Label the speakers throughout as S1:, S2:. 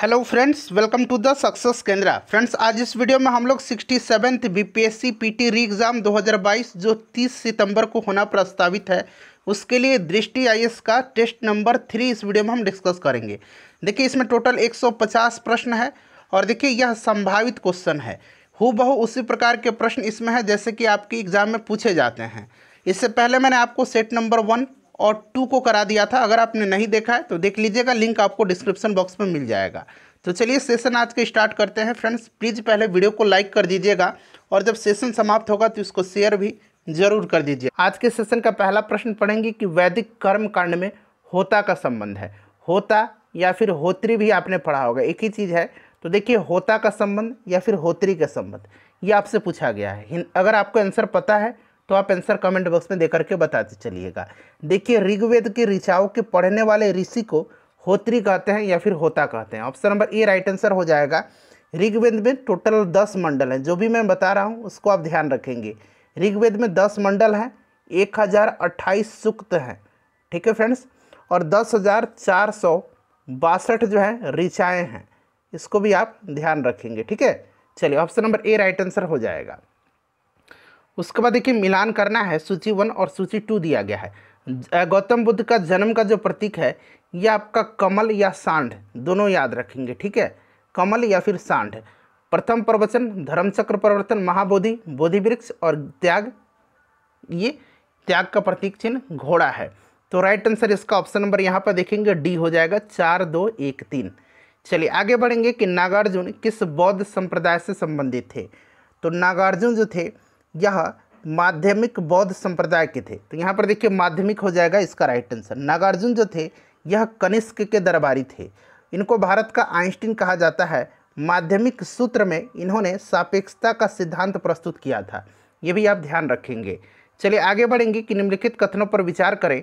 S1: hello friends welcome to the success Kendra friends आज इस video में हम लोग sixty seventh B P S C P T re exam दो हज़ार बाईस जो तीस सितंबर को होना प्रस्तावित है उसके लिए दृष्टि आई का टेस्ट नंबर थ्री इस वीडियो में हम डिस्कस करेंगे देखिए इसमें टोटल एक सौ पचास प्रश्न है और देखिए यह संभावित क्वेश्चन है हु बहु उसी प्रकार के प्रश्न इसमें है जैसे कि आपके एग्ज़ाम में पूछे जाते हैं इससे पहले मैंने आपको सेट नंबर वन और टू को करा दिया था अगर आपने नहीं देखा है तो देख लीजिएगा लिंक आपको डिस्क्रिप्शन बॉक्स में मिल जाएगा तो चलिए सेशन आज के स्टार्ट करते हैं फ्रेंड्स प्लीज़ पहले वीडियो को लाइक कर दीजिएगा और जब सेशन समाप्त होगा तो इसको शेयर भी जरूर कर दीजिए आज के सेशन का पहला प्रश्न पढ़ेंगे कि वैदिक कर्म कांड में होता का संबंध है होता या फिर होत्री भी आपने पढ़ा होगा एक ही चीज़ है तो देखिए होता का संबंध या फिर होत्री का संबंध ये आपसे पूछा गया है अगर आपको आंसर पता है तो आप आंसर कमेंट बॉक्स में दे करके बताते चलिएगा देखिए ऋग्वेद की ऋचाओं के पढ़ने वाले ऋषि को होत्री कहते हैं या फिर होता कहते हैं option number A right answer हो जाएगा ऋग्वेद में टोटल दस मंडल हैं जो भी मैं बता रहा हूँ उसको आप ध्यान रखेंगे ऋग्वेद में दस मंडल हैं एक हज़ार अट्ठाईस सूक्त हैं ठीक है फ्रेंड्स और दस हज़ार चार सौ बासठ जो है ऋचाएँ हैं इसको भी आप ध्यान रखेंगे ठीक है चलिए option number A right answer हो जाएगा उसके बाद देखिए मिलान करना है सूची वन और सूची टू दिया गया है गौतम बुद्ध का जन्म का जो प्रतीक है यह आपका कमल या सांड दोनों याद रखेंगे ठीक है कमल या फिर सांड प्रथम प्रवचन धर्मचक्र प्रवर्तन महाबोधि बोधि वृक्ष और त्याग ये त्याग का प्रतीक चिन्ह घोड़ा है तो राइट आंसर इसका ऑप्शन नंबर यहाँ पर देखेंगे डी हो जाएगा चार दो एक तीन चलिए आगे बढ़ेंगे कि नागार्जुन किस बौद्ध संप्रदाय से संबंधित थे तो नागार्जुन जो थे यह माध्यमिक बौद्ध संप्रदाय के थे तो यहाँ पर देखिए माध्यमिक हो जाएगा इसका राइट आंसर नागार्जुन जो थे यह कनिष्क के दरबारी थे इनको भारत का आइंस्टीन कहा जाता है माध्यमिक सूत्र में इन्होंने सापेक्षता का सिद्धांत प्रस्तुत किया था ये भी आप ध्यान रखेंगे चलिए आगे बढ़ेंगे कि निम्नलिखित कथनों पर विचार करें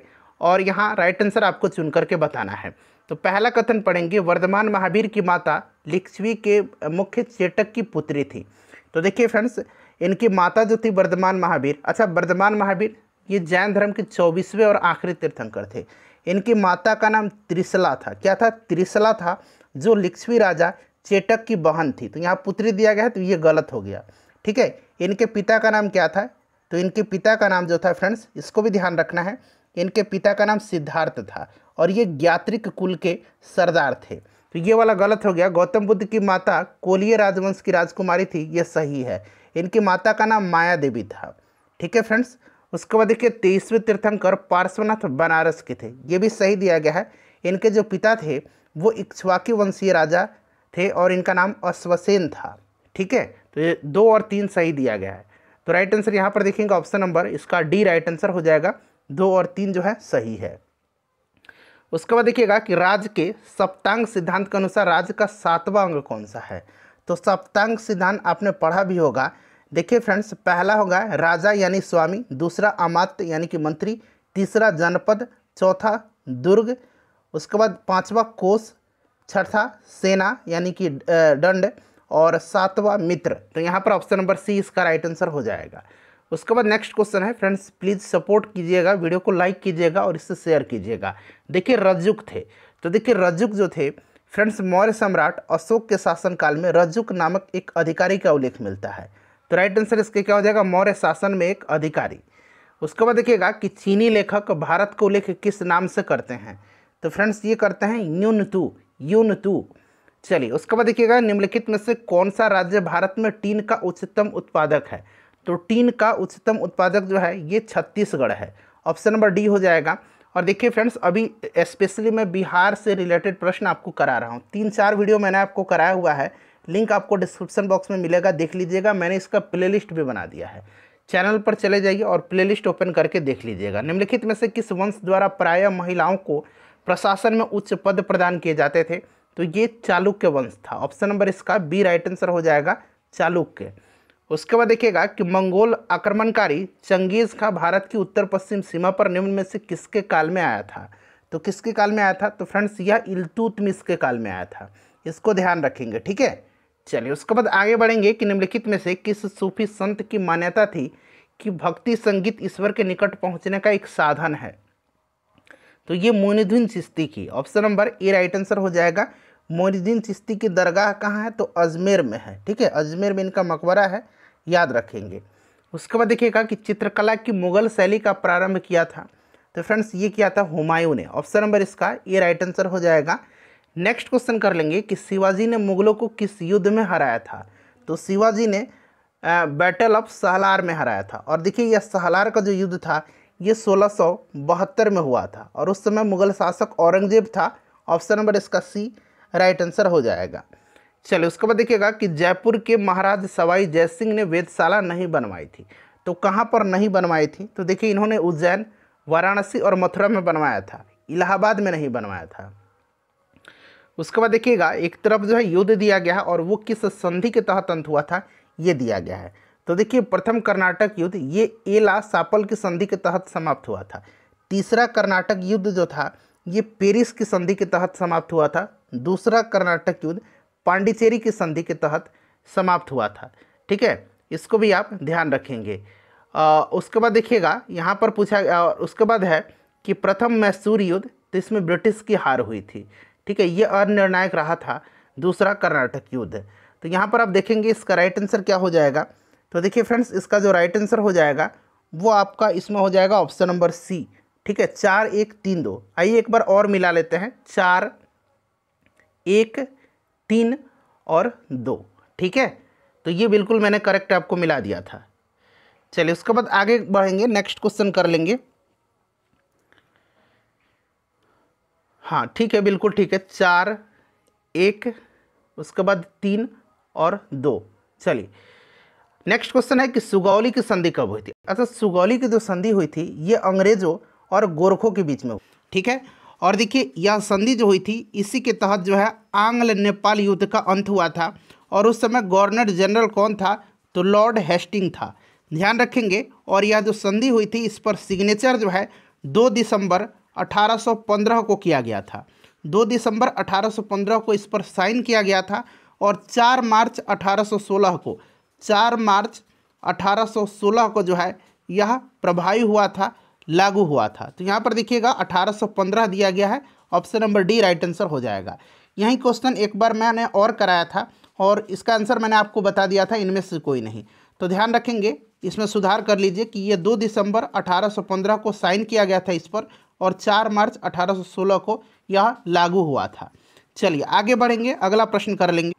S1: और यहाँ राइट आंसर आपको चुन करके बताना है तो पहला कथन पढ़ेंगे वर्धमान महावीर की माता लिच्छवी के मुख्य चेटक की पुत्री थी तो देखिए फ्रेंड्स इनकी माता जो थी वर्धमान महावीर अच्छा वर्धमान महावीर ये जैन धर्म के चौबीसवें और आखिरी तीर्थंकर थे इनकी माता का नाम त्रिसला था क्या था त्रिसला था जो लिक्ष्मी राजा चेटक की बहन थी तो यहाँ पुत्री दिया गया है तो ये गलत हो गया ठीक है इनके पिता का नाम क्या था तो इनके पिता का नाम जो था फ्रेंड्स इसको भी ध्यान रखना है इनके पिता का नाम सिद्धार्थ था और ये ज्ञात्रिक कुल के सरदार थे तो ये वाला गलत हो गया गौतम बुद्ध की माता कोलिय राजवंश की राजकुमारी थी ये सही है इनकी माता का नाम माया देवी था ठीक है फ्रेंड्स उसके बाद देखिए तेईसवें तीर्थंकर पार्श्वनाथ बनारस के थे ये भी सही दिया गया है इनके जो पिता थे वो इक्ष्वाकी वंशीय राजा थे और इनका नाम अश्वसेन था ठीक है तो ये दो और तीन सही दिया गया है तो राइट आंसर यहाँ पर देखेंगे ऑप्शन नंबर इसका डी राइट आंसर हो जाएगा दो और तीन जो है सही है उसके बाद देखिएगा कि राज्य के सप्तांग सिद्धांत के अनुसार राज्य का सातवां अंग कौन सा है तो सप्तांग सिद्धांत आपने पढ़ा भी होगा देखिए फ्रेंड्स पहला होगा राजा यानी स्वामी दूसरा अमात्य यानी कि मंत्री तीसरा जनपद चौथा दुर्ग उसके बाद पांचवा कोष छठा सेना यानी कि दंड और सातवा मित्र तो यहाँ पर ऑप्शन नंबर सी इसका राइट आंसर हो जाएगा उसके बाद नेक्स्ट क्वेश्चन है फ्रेंड्स प्लीज़ सपोर्ट कीजिएगा वीडियो को लाइक कीजिएगा और इससे शेयर कीजिएगा देखिए रजुक थे तो देखिए रजुक जो थे फ्रेंड्स मौर्य सम्राट अशोक के शासनकाल में रजुक नामक एक अधिकारी का उल्लेख मिलता है तो राइट आंसर इसके क्या हो जाएगा मौर्य शासन में एक अधिकारी उसके बाद देखिएगा कि चीनी लेखक भारत को उल्लेख किस नाम से करते हैं तो फ्रेंड्स ये करते हैं यून तू यून तू चलिए उसके बाद देखिएगा निम्नलिखित में से कौन सा राज्य भारत में टीन का उच्चतम उत्पादक है तो टीन का उच्चतम उत्पादक जो है ये छत्तीसगढ़ है ऑप्शन नंबर डी हो जाएगा और देखिए फ्रेंड्स अभी स्पेशली मैं बिहार से रिलेटेड प्रश्न आपको करा रहा हूँ तीन चार वीडियो मैंने आपको कराया हुआ है लिंक आपको डिस्क्रिप्शन बॉक्स में मिलेगा देख लीजिएगा मैंने इसका प्ले भी बना दिया है चैनल पर चले जाइए और प्ले ओपन करके देख लीजिएगा निम्नलिखित में से किस वंश द्वारा प्राय महिलाओं को प्रशासन में उच्च पद प्रदान किए जाते थे तो ये चालुक्य वंश था ऑप्शन नंबर इसका बी राइट आंसर हो जाएगा चालुक्य उसके बाद देखिएगा कि मंगोल आक्रमणकारी चंगेज़ खां भारत की उत्तर पश्चिम सीमा पर निम्न में से किसके काल में आया था तो किसके काल में आया था तो फ्रेंड्स यह इलतुतमिस के काल में आया था इसको ध्यान रखेंगे ठीक है चलिए उसके बाद आगे बढ़ेंगे कि निम्नलिखित में से किस सूफी संत की मान्यता थी कि भक्ति संगीत ईश्वर के निकट पहुंचने का एक साधन है तो ये मोनिधुन चिश्ती की option number A right answer हो जाएगा मोनुद्दीन चिश्ती की दरगाह कहाँ है तो अजमेर में है ठीक है अजमेर में इनका मकबरा है याद रखेंगे उसके बाद देखिएगा कि चित्रकला की मुगल शैली का प्रारंभ किया था तो फ्रेंड्स ये किया था हुमायूं ने ऑप्शन नंबर इसका ये राइट आंसर हो जाएगा नेक्स्ट क्वेश्चन कर लेंगे कि शिवाजी ने मुगलों को किस युद्ध में हराया था तो शिवाजी ने बैटल ऑफ सहलार में हराया था और देखिए यह सहलार का जो युद्ध था ये सोलह में हुआ था और उस समय मुगल शासक औरंगजेब था ऑप्शन नंबर इसका सी राइट आंसर हो जाएगा चलिए उसके बाद देखिएगा कि जयपुर के महाराज सवाई जय सिंह ने वेदशाला नहीं बनवाई थी तो कहाँ पर नहीं बनवाई थी तो देखिए इन्होंने उज्जैन वाराणसी और मथुरा में बनवाया था इलाहाबाद में नहीं बनवाया था उसके बाद देखिएगा एक तरफ जो है युद्ध दिया गया है और वो किस संधि के तहत अंत हुआ था ये दिया गया है तो देखिए प्रथम कर्नाटक युद्ध ये एला सापल की संधि के तहत समाप्त हुआ था तीसरा कर्नाटक युद्ध जो था ये पेरिस की संधि के तहत समाप्त हुआ था दूसरा कर्नाटक युद्ध पांडिचेरी की संधि के तहत समाप्त हुआ था ठीक है इसको भी आप ध्यान रखेंगे आ, उसके बाद देखिएगा यहाँ पर पूछा उसके बाद है कि प्रथम मैसूर युद्ध तो इसमें ब्रिटिश की हार हुई थी ठीक है ये अनिर्णायक रहा था दूसरा कर्नाटक युद्ध तो यहाँ पर आप देखेंगे इसका राइट आंसर क्या हो जाएगा तो देखिए फ्रेंड्स इसका जो राइट आंसर हो जाएगा वो आपका इसमें हो जाएगा ऑप्शन नंबर सी ठीक है चार एक तीन दो आइए एक बार और मिला लेते हैं चार एक तीन और दो ठीक है तो ये बिल्कुल मैंने करेक्ट आपको मिला दिया था चलिए उसके बाद आगे बढ़ेंगे नेक्स्ट क्वेश्चन कर लेंगे हाँ ठीक है बिल्कुल ठीक है चार एक उसके बाद तीन और दो चलिए नेक्स्ट क्वेश्चन है कि सुगौली की संधि कब हुई थी अच्छा सुगौली की जो संधि हुई थी ये अंग्रेजों और गोरखों के बीच में ठीक है और देखिए यह संधि जो हुई थी इसी के तहत जो है आंग्ल नेपाल युद्ध का अंत हुआ था और उस समय गवर्नर जनरल कौन था तो लॉर्ड हेस्टिंग था ध्यान रखेंगे और यह जो संधि हुई थी इस पर सिग्नेचर जो है दो दिसंबर 1815 को किया गया था 2 दिसंबर 1815 को इस पर साइन किया गया था और 4 मार्च 1816 को 4 मार्च 1816 को जो है यह प्रभावी हुआ था लागू हुआ था तो यहाँ पर देखिएगा 1815 दिया गया है option number D right answer हो जाएगा यही क्वेश्चन एक बार मैंने और कराया था और इसका आंसर मैंने आपको बता दिया था इनमें से कोई नहीं तो ध्यान रखेंगे इसमें सुधार कर लीजिए कि ये 2 दिसंबर 1815 को साइन किया गया था इस पर और चार मार्च 1816 को यह लागू हुआ था चलिए आगे बढ़ेंगे अगला प्रश्न कर लेंगे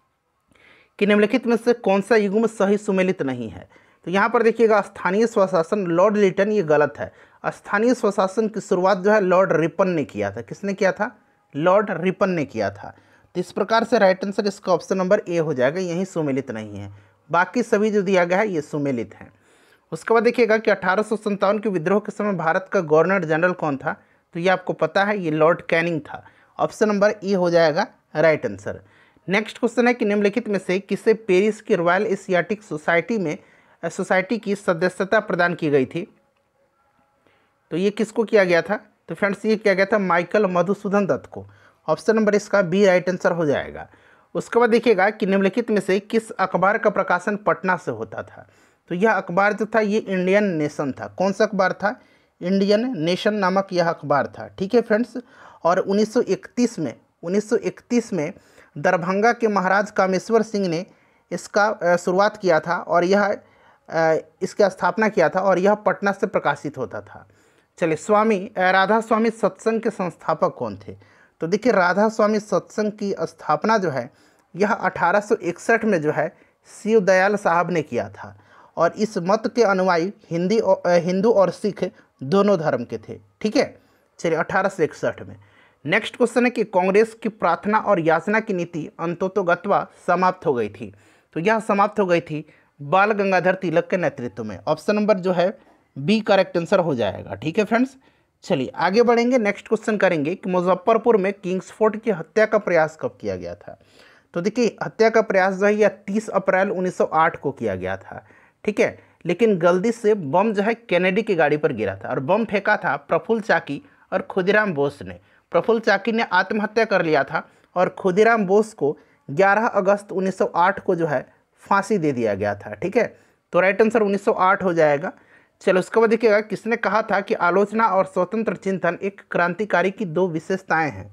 S1: कि निम्नलिखित में से कौन सा में सही सुमेलित नहीं है तो यहाँ पर देखिएगा स्थानीय स्वशासन लॉर्ड लिटन ये गलत है स्थानीय स्वशासन की शुरुआत जो है लॉर्ड रिपन ने किया था किसने किया था लॉर्ड रिपन ने किया था तो इस प्रकार से राइट आंसर इसका ऑप्शन नंबर ए हो जाएगा यही सुमेलित नहीं है बाकी सभी जो दिया गया है ये सुमेलित हैं उसके बाद देखिएगा कि अठारह के विद्रोह के समय भारत का गवर्नर जनरल कौन था तो ये आपको पता है ये लॉर्ड कैनिंग था ऑप्शन नंबर ई हो जाएगा राइट आंसर नेक्स्ट क्वेश्चन है कि निम्नलिखित में से किसे पेरिस की रॉयल एशियाटिक सोसाइटी में सोसाइटी की सदस्यता प्रदान की गई थी तो ये किसको किया गया था तो फ्रेंड्स ये किया गया था माइकल मधुसूदन दत्त को ऑप्शन नंबर इसका बी राइट आंसर हो जाएगा उसके बाद देखिएगा कि निम्नलिखित में से किस अखबार का प्रकाशन पटना से होता था तो यह अखबार जो था ये इंडियन नेशन था कौन सा अखबार था इंडियन नेशन नामक यह अखबार था ठीक है फ्रेंड्स और 1931 में 1931 में दरभंगा के महाराज कामेश्वर सिंह ने इसका शुरुआत किया था और यह इसका स्थापना किया था और यह पटना से प्रकाशित होता था चलिए स्वामी राधा स्वामी सत्संग के संस्थापक कौन थे तो देखिए राधा स्वामी सत्संग की स्थापना जो है यह 1861 में जो है शिव दयाल साहब ने किया था और इस मत के अनुयायी हिंदी हिंदू और सिख दोनों धर्म के थे ठीक है चलिए अठारह सौ इकसठ में नेक्स्ट क्वेश्चन है कि कांग्रेस की प्रार्थना और याचना की नीति अंतोत्गतवा समाप्त हो गई थी तो यह समाप्त हो गई थी बाल गंगाधर तिलक के नेतृत्व में ऑप्शन नंबर जो है बी करेक्ट आंसर हो जाएगा ठीक है फ्रेंड्स चलिए आगे बढ़ेंगे नेक्स्ट क्वेश्चन करेंगे कि मुजफ्फरपुर में किंग्सफोर्ट की हत्या का प्रयास कब किया गया था तो देखिए हत्या का प्रयास जो है यह तीस अप्रैल 1908 को किया गया था ठीक है लेकिन गलती से बम जो है कैनेडी की गाड़ी पर गिरा था और बम फेंका था प्रफुल्ल चाकी और खुदीराम बोस ने प्रफुल्ल चाकी ने आत्महत्या कर लिया था और खुदीराम बोस को 11 अगस्त 1908 को जो है फांसी दे दिया गया था ठीक है तो राइट आंसर 1908 हो जाएगा चलो उसके बाद देखिएगा किसने कहा था कि आलोचना और स्वतंत्र चिंतन एक क्रांतिकारी की दो विशेषताएं हैं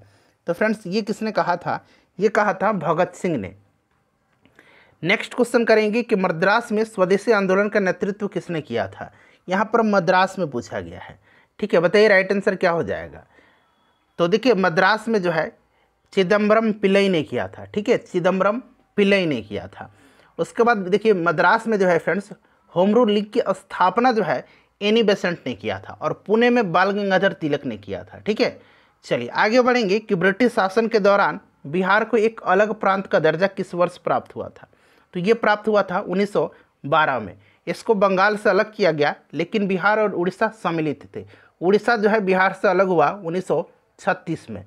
S1: तो फ्रेंड्स ये किसने कहा था ये कहा था भगत सिंह ने नेक्स्ट क्वेश्चन करेंगे कि मद्रास में स्वदेशी आंदोलन का नेतृत्व किसने किया था यहाँ पर मद्रास में पूछा गया है ठीक है बताइए राइट आंसर क्या हो जाएगा तो देखिए मद्रास में जो है चिदम्बरम पिल्लई ने किया था ठीक है चिदम्बरम पिल्लई ने किया था उसके बाद देखिए मद्रास में जो है फ्रेंड्स होमरू लीग की स्थापना जो है एनी बेसेंट ने किया था और पुणे में बाल गंगाधर तिलक ने किया था ठीक है चलिए आगे बढ़ेंगे कि ब्रिटिश शासन के दौरान बिहार को एक अलग प्रांत का दर्जा किस वर्ष प्राप्त हुआ था तो ये प्राप्त हुआ था 1912 में इसको बंगाल से अलग किया गया लेकिन बिहार और उड़ीसा सम्मिलित थे उड़ीसा जो है बिहार से अलग हुआ 1936 में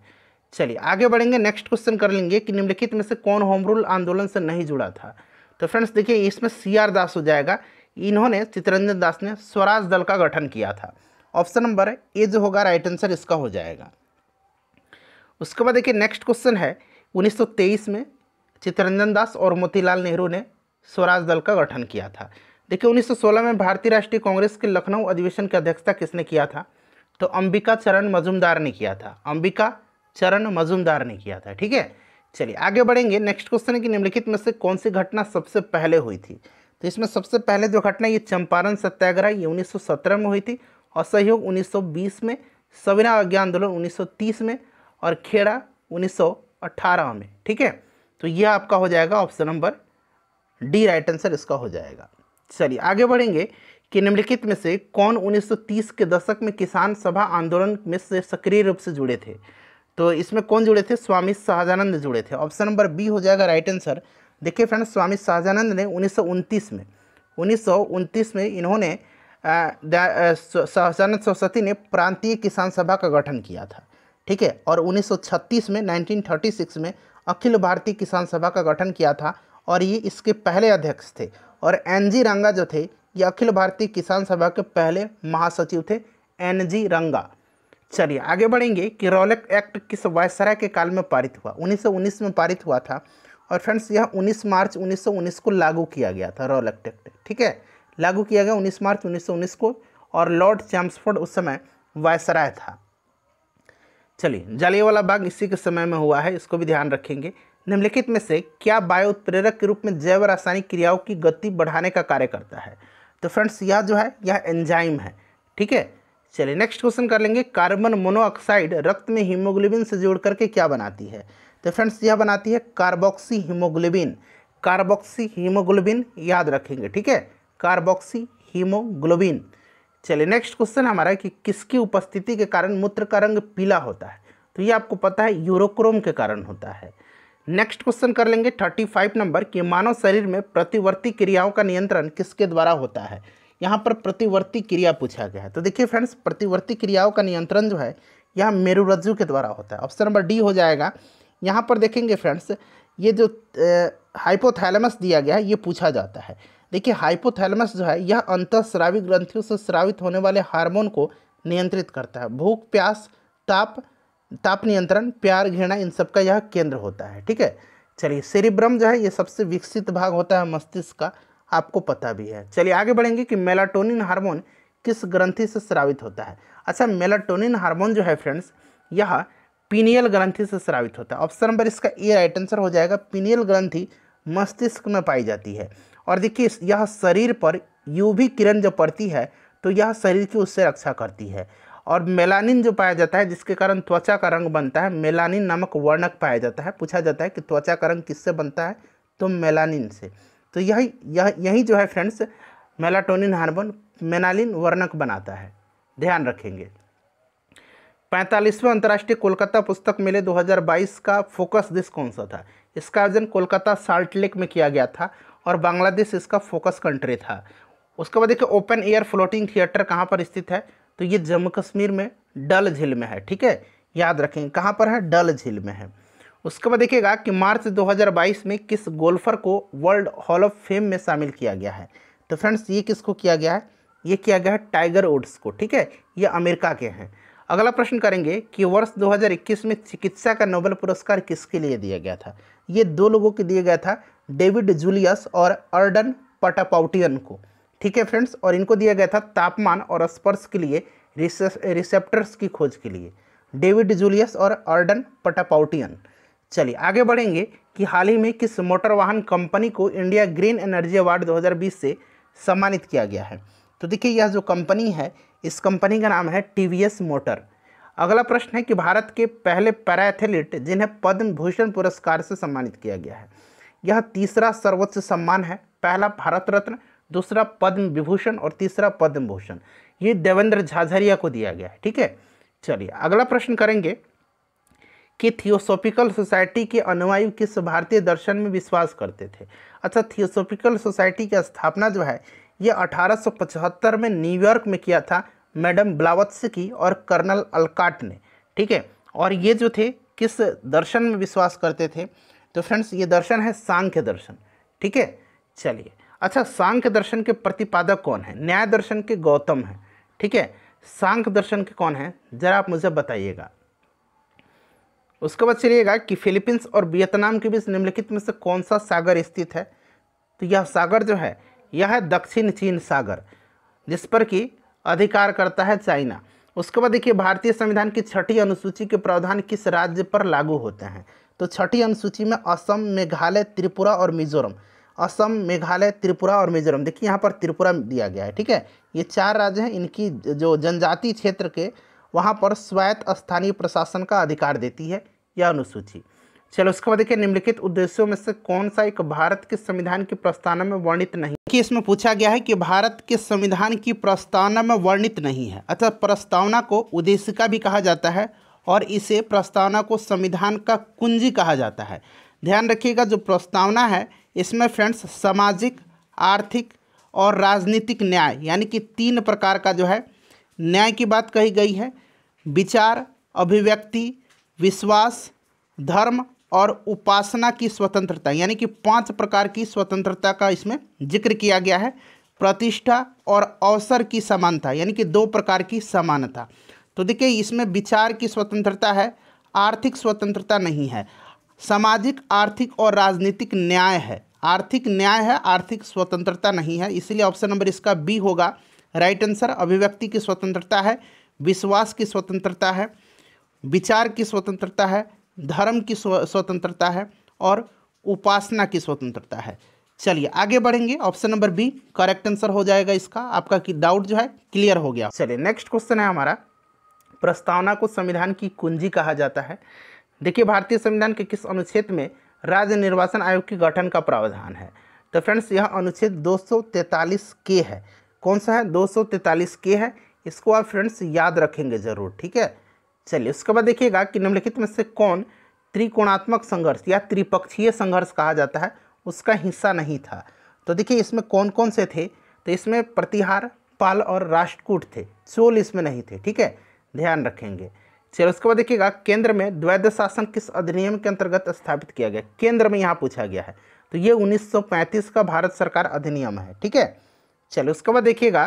S1: चलिए आगे बढ़ेंगे नेक्स्ट क्वेश्चन कर लेंगे कि निम्नलिखित में से कौन होम रूल आंदोलन से नहीं जुड़ा था तो फ्रेंड्स देखिए इसमें सी आर दास हो जाएगा इन्होंने चित्ररंजन दास ने स्वराज दल का गठन किया था ऑप्शन नंबर ए जो होगा राइट आंसर इसका हो जाएगा उसके बाद देखिए नेक्स्ट क्वेश्चन है 1923 में चित्तरंजन दास और मोतीलाल नेहरू ने स्वराज दल का गठन किया था देखिए 1916 में भारतीय राष्ट्रीय कांग्रेस के लखनऊ अधिवेशन की अध्यक्षता किसने किया था तो अंबिका चरण मजुमदार ने किया था अंबिका चरण मजुमदार ने किया था ठीक है चलिए आगे बढ़ेंगे नेक्स्ट क्वेश्चन है कि निम्नलिखित में से कौन सी घटना सबसे पहले हुई थी तो इसमें सबसे पहले जो घटना ये चंपारण सत्याग्रह ये उन्नीस में हुई थी असहयोग उन्नीस में सविना अज्ञान आंदोलन उन्नीस में और खेड़ा उन्नीस में ठीक है तो यह आपका हो जाएगा option number D right answer इसका हो जाएगा चलिए आगे बढ़ेंगे कि निम्नलिखित में से कौन 1930 के दशक में किसान सभा आंदोलन में से सक्रिय रूप से जुड़े थे तो इसमें कौन जुड़े थे स्वामी शाहजानंद जुड़े थे ऑप्शन नंबर बी हो जाएगा राइट आंसर देखिए फ्रेंड्स स्वामी शाहजानंद ने उन्नीस में उन्नीस में इन्होंने शाहजानंद सरस्वती ने प्रांतीय किसान सभा का गठन किया था ठीक है और 1936 में 1936 में अखिल भारतीय किसान सभा का गठन किया था और ये इसके पहले अध्यक्ष थे और एन जी रंगा जो थे ये अखिल भारतीय किसान सभा के पहले महासचिव थे एन जी रंगा चलिए आगे बढ़ेंगे कि रौलक एक्ट किस वायसराय के काल में पारित हुआ 1919 में पारित हुआ था और फ्रेंड्स यह 19 मार्च 1919 को लागू किया गया था रौलक एक्ट ठीक है लागू किया गया 19 मार्च 1919 को और लॉर्ड चैम्सफोर्ड उस समय वायसराय था चलिए वाला बाग इसी के समय में हुआ है इसको भी ध्यान रखेंगे निम्नलिखित में से क्या बायो उत्प्रेरक के रूप में जैव रासायनिक क्रियाओं की गति बढ़ाने का कार्य करता है तो फ्रेंड्स यह जो है यह एंजाइम है ठीक है चलिए नेक्स्ट क्वेश्चन कर लेंगे कार्बन मोनोऑक्साइड रक्त में हीमोग्लोबिन से जोड़ करके क्या बनाती है तो फ्रेंड्स यह बनाती है कार्बोक्सी हीमोग्लोबिन कार्बोक्सी हीमोग्लोबिन याद रखेंगे ठीक है कार्बोक्सी हीमोग्लोबिन चलिए नेक्स्ट क्वेश्चन हमारा कि किसकी उपस्थिति के कारण मूत्र का रंग पीला होता है तो ये आपको पता है यूरोक्रोम के कारण होता है नेक्स्ट क्वेश्चन कर लेंगे थर्टी फाइव नंबर कि मानव शरीर में प्रतिवर्ती क्रियाओं का नियंत्रण किसके द्वारा होता है यहाँ पर प्रतिवर्ती क्रिया पूछा गया है तो देखिए फ्रेंड्स प्रतिवर्ती क्रियाओं का नियंत्रण जो है यह मेरुरज्जु के द्वारा होता है ऑप्शन नंबर डी हो जाएगा यहाँ पर देखेंगे फ्रेंड्स ये जो हाइपोथैलेमस दिया गया है ये पूछा जाता है देखिए हाइपोथैलेमस जो है यह अंतः श्रावी ग्रंथियों से स्रावित होने वाले हार्मोन को नियंत्रित करता है भूख प्यास ताप ताप नियंत्रण प्यार घृणा इन सब का यह केंद्र होता है ठीक है चलिए सेरिब्रम जो है ये सबसे विकसित भाग होता है मस्तिष्क का आपको पता भी है चलिए आगे बढ़ेंगे कि मेलाटोनिन हार्मोन किस ग्रंथि से स्रावित होता है अच्छा मेलाटोनिन हार्मोन जो है फ्रेंड्स यह पीनियल ग्रंथि से स्रावित होता है ऑप्शन नंबर इसका ए राइट आंसर हो जाएगा पीनियल ग्रंथि मस्तिष्क में पाई जाती है और देखिए यह शरीर पर यूवी किरण जब पड़ती है तो यह शरीर की उससे रक्षा करती है और मेलानिन जो पाया जाता है जिसके कारण त्वचा का रंग बनता है मेलानिन नामक वर्णक पाया जाता है पूछा जाता है कि त्वचा का रंग किससे बनता है तो मेलानिन से तो यही यह यही जो है फ्रेंड्स मेलाटोनिन हार्मोन मेनालिन वर्णक बनाता है ध्यान रखेंगे पैंतालीसवें अंतर्राष्ट्रीय कोलकाता पुस्तक मेले 2022 का फोकस दिस कौन सा था इसका आयोजन कोलकाता साल्ट लेक में किया गया था और बांग्लादेश इसका फोकस कंट्री था उसके बाद देखिए ओपन एयर फ्लोटिंग थिएटर कहाँ पर स्थित है तो ये जम्मू कश्मीर में डल झील में है ठीक है याद रखेंगे कहाँ पर है डल झील में है उसके बाद देखिएगा कि मार्च 2022 में किस गोल्फर को वर्ल्ड हॉल ऑफ फेम में शामिल किया गया है तो फ्रेंड्स ये किसको किया गया है ये किया गया है टाइगर वुड्स को ठीक है ये अमेरिका के हैं अगला प्रश्न करेंगे कि वर्ष 2021 में चिकित्सा का नोबेल पुरस्कार किसके लिए दिया गया था ये दो लोगों के दिया गया था डेविड जूलियस और अर्डन पटापाउटियन को ठीक है फ्रेंड्स और इनको दिया गया था तापमान और स्पर्श के लिए रिसेप्टर्स की खोज के लिए डेविड जूलियस और अर्डन पटापाउटियन चलिए आगे बढ़ेंगे कि हाल ही में किस मोटर वाहन कंपनी को इंडिया ग्रीन एनर्जी अवार्ड 2020 से सम्मानित किया गया है तो देखिए यह जो कंपनी है इस कंपनी का नाम है टी मोटर अगला प्रश्न है कि भारत के पहले पैरा एथलीट जिन्हें पद्म भूषण पुरस्कार से सम्मानित किया गया है यह तीसरा सर्वोच्च सम्मान है पहला भारत रत्न दूसरा पद्म विभूषण और तीसरा पद्म भूषण ये देवेंद्र झाझरिया को दिया गया है ठीक है चलिए अगला प्रश्न करेंगे कि थियोसॉफिकल सोसाइटी के अनुयायी किस भारतीय दर्शन में विश्वास करते थे अच्छा थियोसॉफिकल सोसाइटी की स्थापना जो है ये 1875 में न्यूयॉर्क में किया था मैडम ब्लावत्स की और कर्नल अलकाट ने ठीक है और ये जो थे किस दर्शन में विश्वास करते थे तो फ्रेंड्स ये दर्शन है सांख्य दर्शन ठीक है चलिए अच्छा सांख्य दर्शन के प्रतिपादक कौन है न्याय दर्शन के गौतम है ठीक है सांख्य दर्शन के कौन है ज़रा आप मुझे बताइएगा उसके बाद चलिएगा कि फिलीपींस और वियतनाम के बीच निम्नलिखित में से कौन सा सागर स्थित है तो यह सागर जो है यह है दक्षिण चीन सागर जिस पर कि अधिकार करता है चाइना उसके बाद देखिए भारतीय संविधान की छठी अनुसूची के प्रावधान किस राज्य पर लागू होते हैं तो छठी अनुसूची में असम मेघालय त्रिपुरा और मिजोरम असम मेघालय त्रिपुरा और मिजोरम देखिए यहाँ पर त्रिपुरा दिया गया है ठीक है ये चार राज्य हैं इनकी जो जनजातीय क्षेत्र के वहाँ पर स्वायत्त स्थानीय प्रशासन का अधिकार देती है यह अनुसूची चलो उसके बाद देखिए निम्नलिखित उद्देश्यों में से कौन सा एक भारत के संविधान की प्रस्तावना में वर्णित नहीं कि इसमें पूछा गया है कि भारत के संविधान की प्रस्तावना में वर्णित नहीं है अच्छा प्रस्तावना को उद्देशिका भी कहा जाता है और इसे प्रस्तावना को संविधान का कुंजी कहा जाता है ध्यान रखिएगा जो प्रस्तावना है इसमें फ्रेंड्स सामाजिक आर्थिक और राजनीतिक न्याय यानी कि तीन प्रकार का जो है न्याय की बात कही गई है विचार अभिव्यक्ति विश्वास धर्म और उपासना की स्वतंत्रता यानी कि पांच प्रकार की स्वतंत्रता का इसमें जिक्र किया गया है प्रतिष्ठा और अवसर की समानता यानी कि दो प्रकार की समानता तो देखिए इसमें विचार की स्वतंत्रता है आर्थिक स्वतंत्रता नहीं है सामाजिक आर्थिक और राजनीतिक न्याय है आर्थिक न्याय है आर्थिक स्वतंत्रता नहीं है इसलिए ऑप्शन नंबर इसका बी होगा राइट आंसर अभिव्यक्ति की स्वतंत्रता है विश्वास की स्वतंत्रता है विचार की स्वतंत्रता है धर्म की स्वतंत्रता है और उपासना की स्वतंत्रता है चलिए आगे बढ़ेंगे option number B correct answer हो जाएगा इसका आपका डाउट जो है क्लियर हो गया चलिए नेक्स्ट क्वेश्चन है हमारा प्रस्तावना को संविधान की कुंजी कहा जाता है देखिए भारतीय संविधान के किस अनुच्छेद में राज्य निर्वाचन आयोग के गठन का प्रावधान है तो फ्रेंड्स यह अनुच्छेद 243 के है कौन सा है 243 के है इसको आप फ्रेंड्स याद रखेंगे जरूर ठीक है चलिए उसके बाद देखिएगा कि निम्नलिखित में से कौन त्रिकोणात्मक संघर्ष या त्रिपक्षीय संघर्ष कहा जाता है उसका हिस्सा नहीं था तो देखिए इसमें कौन कौन से थे तो इसमें प्रतिहार पाल और राष्ट्रकूट थे चोल इसमें नहीं थे ठीक है ध्यान रखेंगे चलो उसके बाद देखिएगा केंद्र में द्वैध शासन किस अधिनियम के अंतर्गत स्थापित किया गया केंद्र में यहाँ पूछा गया है तो ये 1935 का भारत सरकार अधिनियम है ठीक है चलो उसके बाद देखिएगा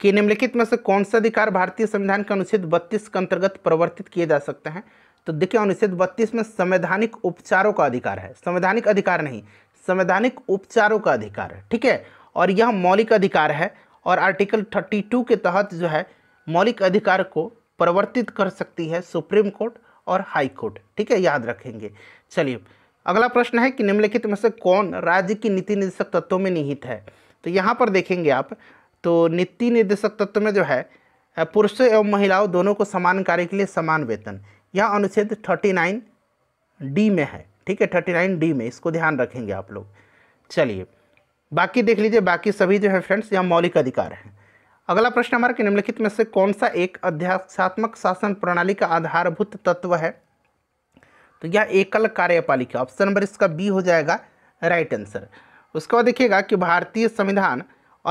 S1: कि निम्नलिखित में से कौन सा अधिकार भारतीय संविधान के अनुच्छेद बत्तीस के अंतर्गत प्रवर्तित किए जा सकते हैं तो देखिए अनुच्छेद बत्तीस में संवैधानिक उपचारों का अधिकार है संवैधानिक अधिकार नहीं संवैधानिक उपचारों का अधिकार है ठीक है और यह मौलिक अधिकार है और आर्टिकल थर्टी टू के तहत जो है मौलिक अधिकार को परिवर्तित कर सकती है सुप्रीम कोर्ट और हाई कोर्ट ठीक है याद रखेंगे चलिए अगला प्रश्न है कि निम्नलिखित में से कौन राज्य की नीति निर्देशक तत्वों में निहित है तो यहाँ पर देखेंगे आप तो नीति निर्देशक तत्व में जो है पुरुषों एवं महिलाओं दोनों को समान कार्य के लिए समान वेतन यह अनुच्छेद थर्टी नाइन डी में है ठीक है थर्टी नाइन डी में इसको ध्यान रखेंगे आप लोग चलिए बाकी देख लीजिए बाकी सभी जो है फ्रेंड्स यह मौलिक अधिकार हैं अगला प्रश्न हमारा कि निम्नलिखित में से कौन सा एक अध्यात्मक शासन प्रणाली का आधारभूत तत्व है तो यह एकल कार्यपालिका ऑप्शन नंबर इसका बी हो जाएगा राइट आंसर उसके बाद देखिएगा कि भारतीय संविधान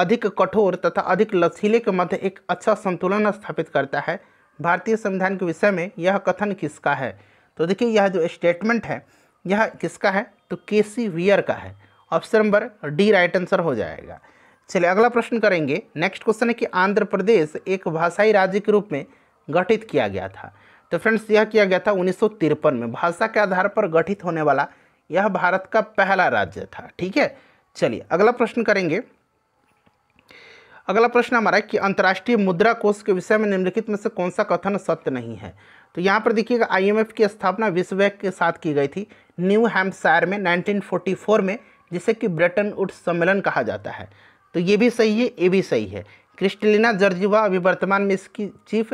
S1: अधिक कठोर तथा अधिक लचीले के मध्य एक अच्छा संतुलन स्थापित करता है भारतीय संविधान के विषय में यह कथन किसका है तो देखिए यह जो स्टेटमेंट है यह किसका है तो के सी वियर का है option number D right answer हो जाएगा चलिए अगला प्रश्न करेंगे नेक्स्ट क्वेश्चन है कि आंध्र प्रदेश एक भाषाई राज्य के रूप में गठित किया गया था तो फ्रेंड्स यह किया गया था उन्नीस में भाषा के आधार पर गठित होने वाला यह भारत का पहला राज्य था ठीक है चलिए अगला प्रश्न करेंगे अगला प्रश्न हमारा है कि अंतर्राष्ट्रीय मुद्रा कोष के विषय में निम्नलिखित में से कौन सा कथन सत्य नहीं है तो यहाँ पर देखिएगा आईएमएफ की स्थापना विश्व बैंक के साथ की गई थी न्यू हैम्पशायर में 1944 में जिसे कि ब्रिटेन उड्स सम्मेलन कहा जाता है तो ये भी सही है ये भी सही है क्रिस्टलिना जर्जीवा अभी वर्तमान में इसकी चीफ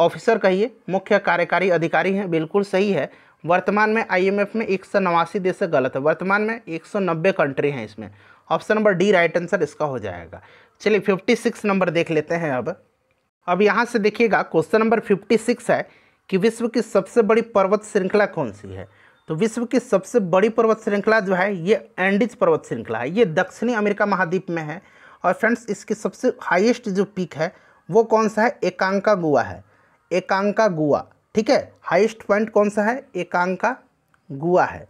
S1: ऑफिसर कहिए मुख्य कार्यकारी अधिकारी हैं बिल्कुल सही है वर्तमान में आईएमएफ में एक सौ नवासी देश गलत है वर्तमान में एक सौ नब्बे कंट्री हैं इसमें option number D right answer इसका हो जाएगा चलिए फिफ्टी सिक्स नंबर देख लेते हैं अब अब यहाँ से देखिएगा क्वेश्चन नंबर फिफ्टी सिक्स है कि विश्व की सबसे बड़ी पर्वत श्रृंखला कौन सी है तो विश्व की सबसे बड़ी पर्वत श्रृंखला जो है ये एंडिज पर्वत श्रृंखला है ये दक्षिणी अमेरिका महाद्वीप में है और फ्रेंड्स इसकी सबसे हाईएस्ट जो पीक है वो कौन सा है एकांका गुआ है एकांका गुआ ठीक है हाईएस्ट पॉइंट कौन सा है एकांका गुआ है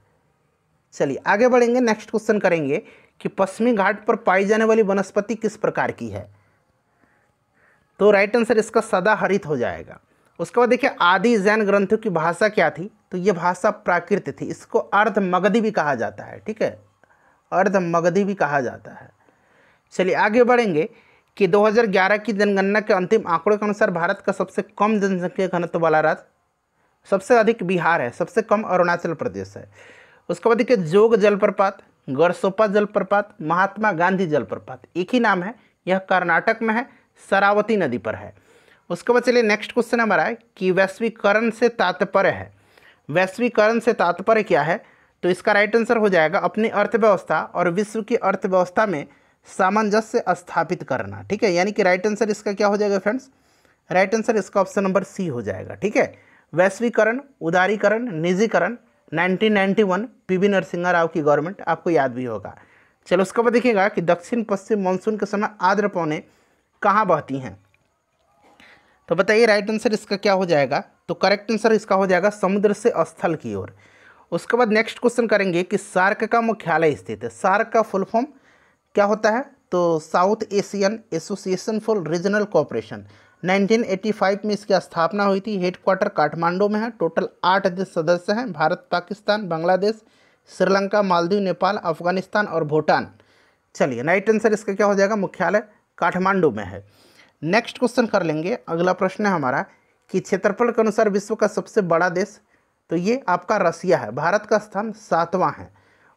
S1: चलिए आगे बढ़ेंगे नेक्स्ट क्वेश्चन करेंगे कि पश्चिमी घाट पर पाई जाने वाली वनस्पति किस प्रकार की है तो राइट आंसर इसका सदा हरित हो जाएगा उसके बाद देखिए आदि जैन ग्रंथों की भाषा क्या थी तो ये भाषा प्राकृत थी इसको अर्ध मगधी भी कहा जाता है ठीक है अर्ध मगधी भी कहा जाता है चलिए आगे बढ़ेंगे कि 2011 की जनगणना के अंतिम आंकड़ों के अनुसार भारत का सबसे कम जनसंख्या घनत्व वाला राज्य सबसे अधिक बिहार है सबसे कम अरुणाचल प्रदेश है उसके बाद देखिए जोग जलप्रपात गरसोपा जलप्रपात महात्मा गांधी जलप्रपात एक ही नाम है यह कर्नाटक में है सरावती नदी पर है उसके बाद चलिए नेक्स्ट क्वेश्चन हमारा है कि वैश्वीकरण से तात्पर्य है वैश्वीकरण से तात्पर्य क्या है तो इसका राइट आंसर हो जाएगा अपनी अर्थव्यवस्था और विश्व की अर्थव्यवस्था में सामंजस्य स्थापित करना ठीक है यानी कि राइट आंसर इसका क्या हो जाएगा फ्रेंड्स राइट आंसर इसका ऑप्शन नंबर सी हो जाएगा ठीक है वैश्वीकरण उदारीकरण निजीकरण 1991 पीवी नरसिंहा राव की गवर्नमेंट आपको याद भी होगा चलो उसके बाद देखिएगा कि दक्षिण पश्चिम मानसून के समय आर्द्र पौने कहाँ बहती हैं तो बताइए राइट आंसर इसका क्या हो जाएगा तो करेक्ट आंसर इसका हो जाएगा समुद्र से स्थल की ओर उसके बाद नेक्स्ट क्वेश्चन करेंगे कि सार्क का मुख्यालय स्थित है सार्क का फुल फॉर्म क्या होता है तो South Asian Association for Regional Cooperation 1985 में इसकी स्थापना हुई थी हेडक्वार्टर काठमांडू में है टोटल आठ देश सदस्य हैं भारत पाकिस्तान बांग्लादेश श्रीलंका मालदीव नेपाल अफगानिस्तान और भूटान चलिए राइट आंसर इसका क्या हो जाएगा मुख्यालय काठमांडू में है नेक्स्ट क्वेश्चन कर लेंगे अगला प्रश्न है हमारा कि क्षेत्रफल के अनुसार विश्व का सबसे बड़ा देश तो ये आपका रसिया है भारत का स्थान सातवां है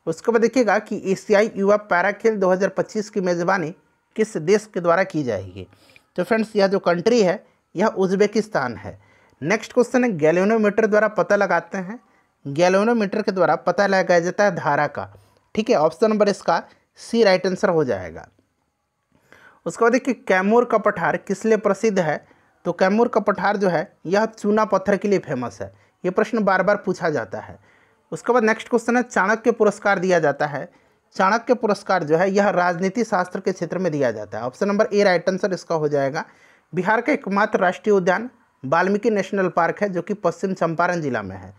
S1: उसके बाद देखिएगा कि एशियाई युवा पैरा खेल 2025 की मेज़बानी किस देश के द्वारा की जाएगी तो फ्रेंड्स यह जो कंट्री है यह उज्बेकिस्तान है नेक्स्ट क्वेश्चन है गैलोनोमीटर द्वारा पता लगाते हैं गैलोनोमीटर के द्वारा पता लगाया जाता है धारा का ठीक है ऑप्शन नंबर इसका सी राइट आंसर हो जाएगा उसके बाद देखिए कैमूर का पठार किस लिए प्रसिद्ध है तो कैमूर का पठार जो है यह चूना पत्थर के लिए फेमस है ये प्रश्न बार बार पूछा जाता है उसके बाद नेक्स्ट क्वेश्चन है चाणक्य पुरस्कार दिया जाता है चाणक्य पुरस्कार जो है यह राजनीति शास्त्र के क्षेत्र में दिया जाता है option number A right answer इसका हो जाएगा बिहार का एकमात्र राष्ट्रीय उद्यान वाल्मीकि नेशनल पार्क है जो कि पश्चिम चंपारण जिला में है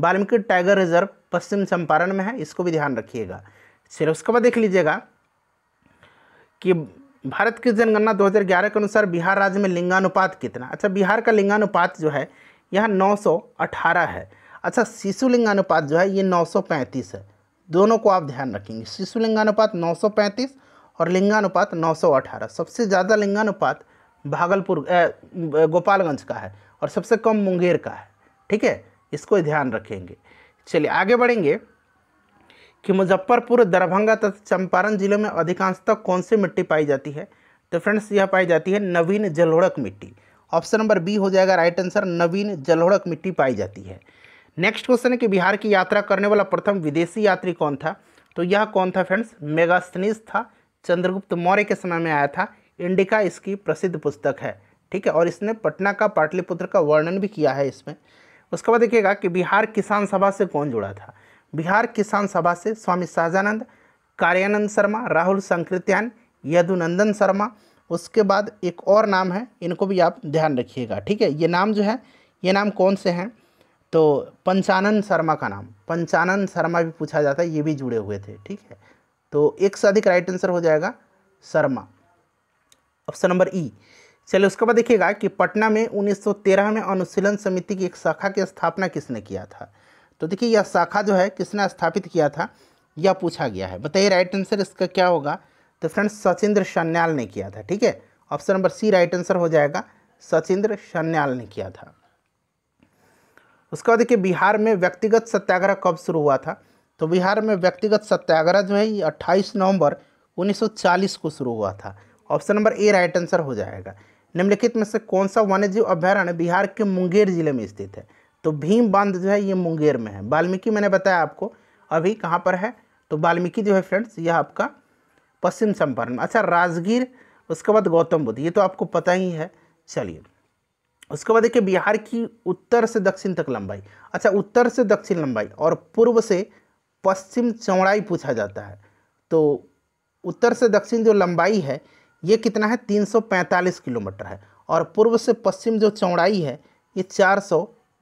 S1: वाल्मीकि टाइगर रिजर्व पश्चिम चंपारण में है इसको भी ध्यान रखिएगा फिर उसके बाद देख लीजिएगा कि भारत की जनगणना 2011 के अनुसार बिहार राज्य में लिंगानुपात कितना अच्छा बिहार का लिंगानुपात जो है यह 918 है अच्छा शिशु लिंगानुपात जो है ये 935 है दोनों को आप ध्यान रखेंगे शिशु लिंगानुपात 935 और लिंगानुपात 918 सबसे ज़्यादा लिंगानुपात भागलपुर गोपालगंज का है और सबसे कम मुंगेर का है ठीक है इसको ध्यान रखेंगे चलिए आगे बढ़ेंगे कि मुजफ्फरपुर दरभंगा तथा चंपारण जिलों में अधिकांशतः कौन सी मिट्टी पाई जाती है तो फ्रेंड्स यह पाई जाती है नवीन जलोड़क मिट्टी ऑप्शन नंबर बी हो जाएगा राइट आंसर नवीन जलोड़क मिट्टी पाई जाती है नेक्स्ट क्वेश्चन है कि बिहार की यात्रा करने वाला प्रथम विदेशी यात्री कौन था तो यह कौन था फ्रेंड्स मेगास्थनीस था चंद्रगुप्त मौर्य के समय में आया था इंडिका इसकी प्रसिद्ध पुस्तक है ठीक है और इसने पटना का पाटलिपुत्र का वर्णन भी किया है इसमें उसके बाद देखिएगा कि बिहार किसान सभा से कौन जुड़ा था बिहार किसान सभा से स्वामी सहजानंद कार्यानंद शर्मा राहुल संकृत्यान यदुनंदन शर्मा उसके बाद एक और नाम है इनको भी आप ध्यान रखिएगा ठीक है ये नाम जो है ये नाम कौन से हैं तो पंचानंद शर्मा का नाम पंचानंद शर्मा भी पूछा जाता है ये भी जुड़े हुए थे ठीक है तो एक से अधिक राइट आंसर हो जाएगा शर्मा ऑप्शन नंबर ई चलिए उसके बाद देखिएगा कि पटना में 1913 में अनुशीलन समिति की एक शाखा की स्थापना किसने किया था तो देखिए यह शाखा जो है किसने स्थापित किया था यह पूछा गया है बताइए राइट आंसर इसका क्या होगा तो फ्रेंड्स सचिंद्र सन्याल ने किया था ठीक है option number C right answer हो जाएगा सचिंद्र सन्याल ने किया था उसके बाद देखिए बिहार में व्यक्तिगत सत्याग्रह कब शुरू हुआ था तो बिहार में व्यक्तिगत सत्याग्रह जो है ये अट्ठाईस नवंबर 1940 को शुरू हुआ था option number A right answer हो जाएगा निम्नलिखित में से कौन सा वन्यजीव अभ्यारण्य बिहार के मुंगेर जिले में स्थित है तो भीम बांध जो है ये मुंगेर में है वाल्मीकि मैंने बताया आपको अभी कहाँ पर है तो वाल्मीकि जो है फ्रेंड्स यह आपका पश्चिम चंपारण में अच्छा राजगीर उसके बाद गौतम बुद्ध ये तो आपको पता ही है चलिए उसके बाद देखिए बिहार की उत्तर से दक्षिण तक लंबाई अच्छा उत्तर से दक्षिण लंबाई और पूर्व से पश्चिम चौड़ाई पूछा जाता है तो उत्तर से दक्षिण जो लंबाई है ये कितना है 345 किलोमीटर है और पूर्व से पश्चिम जो चौड़ाई है ये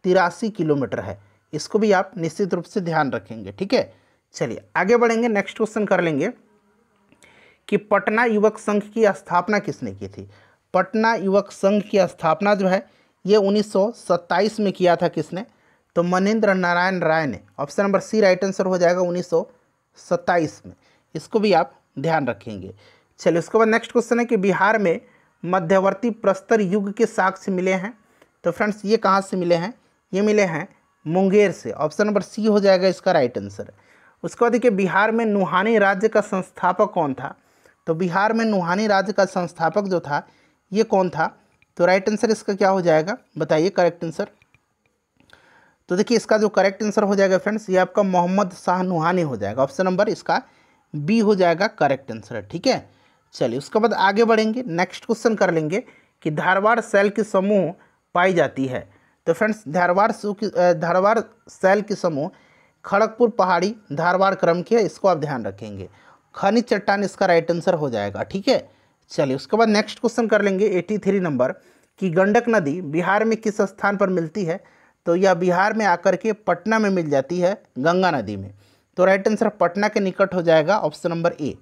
S1: तिरासी किलोमीटर है इसको भी आप निश्चित रूप से ध्यान रखेंगे ठीक है चलिए आगे बढ़ेंगे नेक्स्ट क्वेश्चन कर लेंगे कि पटना युवक संघ की स्थापना किसने की थी पटना युवक संघ की स्थापना जो है ये 1927 में किया था किसने तो मनेंद्र नारायण राय ने option number C right answer हो जाएगा 1927 में इसको भी आप ध्यान रखेंगे चलिए उसके बाद नेक्स्ट क्वेश्चन है कि बिहार में मध्यवर्ती प्रस्तर युग के साक्ष्य मिले हैं तो फ्रेंड्स ये कहाँ से मिले हैं ये मिले हैं मुंगेर से ऑप्शन नंबर सी हो जाएगा इसका राइट आंसर उसके बाद देखिए बिहार में नुहानी राज्य का संस्थापक कौन था तो बिहार में नुहानी राज्य का संस्थापक जो था ये कौन था तो राइट आंसर इसका क्या हो जाएगा बताइए करेक्ट आंसर तो देखिए इसका जो करेक्ट आंसर हो जाएगा फ्रेंड्स ये आपका मोहम्मद शाह नुहानी हो जाएगा ऑप्शन नंबर इसका बी हो जाएगा करेक्ट आंसर ठीक है चलिए उसके बाद आगे बढ़ेंगे नेक्स्ट क्वेश्चन कर लेंगे कि धारवाड़ सेल की समूह पाई जाती है तो फ्रेंड्स धारवाड़ धारवाड़ सैल के समूह खड़गपुर पहाड़ी धारवाड़ क्रम के इसको आप ध्यान रखेंगे खनिज चट्टान इसका राइट आंसर हो जाएगा ठीक है चलिए उसके बाद नेक्स्ट क्वेश्चन कर लेंगे एटी थ्री नंबर कि गंडक नदी बिहार में किस स्थान पर मिलती है तो यह बिहार में आकर के पटना में मिल जाती है गंगा नदी में तो राइट आंसर पटना के निकट हो जाएगा ऑप्शन नंबर ए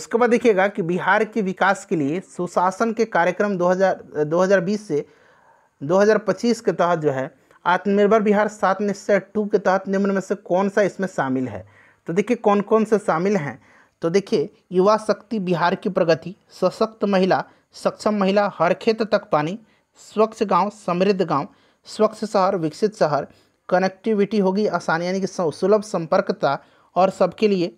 S1: उसके बाद देखिएगा कि बिहार के विकास के लिए सुशासन के कार्यक्रम दो हज़ार से 2025 के तहत जो है आत्मनिर्भर बिहार सात निश्चय टू के तहत निम्न में से कौन सा इसमें शामिल है तो देखिए कौन कौन से शामिल हैं तो देखिए युवा शक्ति बिहार की प्रगति सशक्त महिला सक्षम महिला हर खेत तक पानी स्वच्छ गांव समृद्ध गांव स्वच्छ शहर विकसित शहर कनेक्टिविटी होगी आसानी यानी कि सुलभ संपर्कता और सबके लिए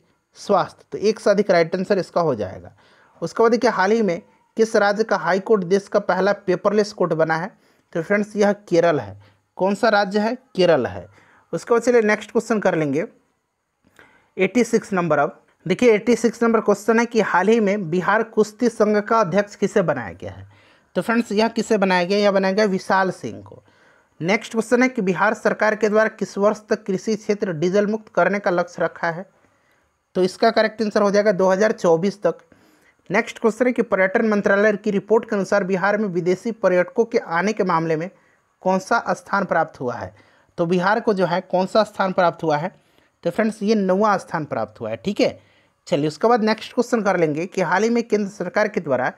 S1: स्वास्थ्य तो एक से अधिक राइट आंसर इसका हो जाएगा उसके बाद देखिए हाल ही में किस राज्य का हाई कोर्ट देश का पहला पेपरलेस कोर्ट बना है तो फ्रेंड्स यह केरल है कौन सा राज्य है केरल है उसके बाद चलिए नेक्स्ट क्वेश्चन कर लेंगे 86 नंबर अब देखिए 86 नंबर क्वेश्चन है कि हाल ही में बिहार कुश्ती संघ का अध्यक्ष किसे बनाया गया है तो फ्रेंड्स यह किसे बनाया गया यह बनाया गया विशाल सिंह को नेक्स्ट क्वेश्चन है कि बिहार सरकार के द्वारा किस वर्ष तक कृषि क्षेत्र डीजल मुक्त करने का लक्ष्य रखा है तो इसका करेक्ट आंसर हो जाएगा 2024 तक नेक्स्ट क्वेश्चन है कि पर्यटन मंत्रालय की रिपोर्ट के अनुसार बिहार में विदेशी पर्यटकों के आने के मामले में कौन सा स्थान प्राप्त हुआ है तो बिहार को जो है कौन सा स्थान प्राप्त हुआ है तो फ्रेंड्स ये नौवा स्थान प्राप्त हुआ है ठीक है चलिए उसके बाद नेक्स्ट क्वेश्चन कर लेंगे कि हाल ही में केंद्र सरकार के द्वारा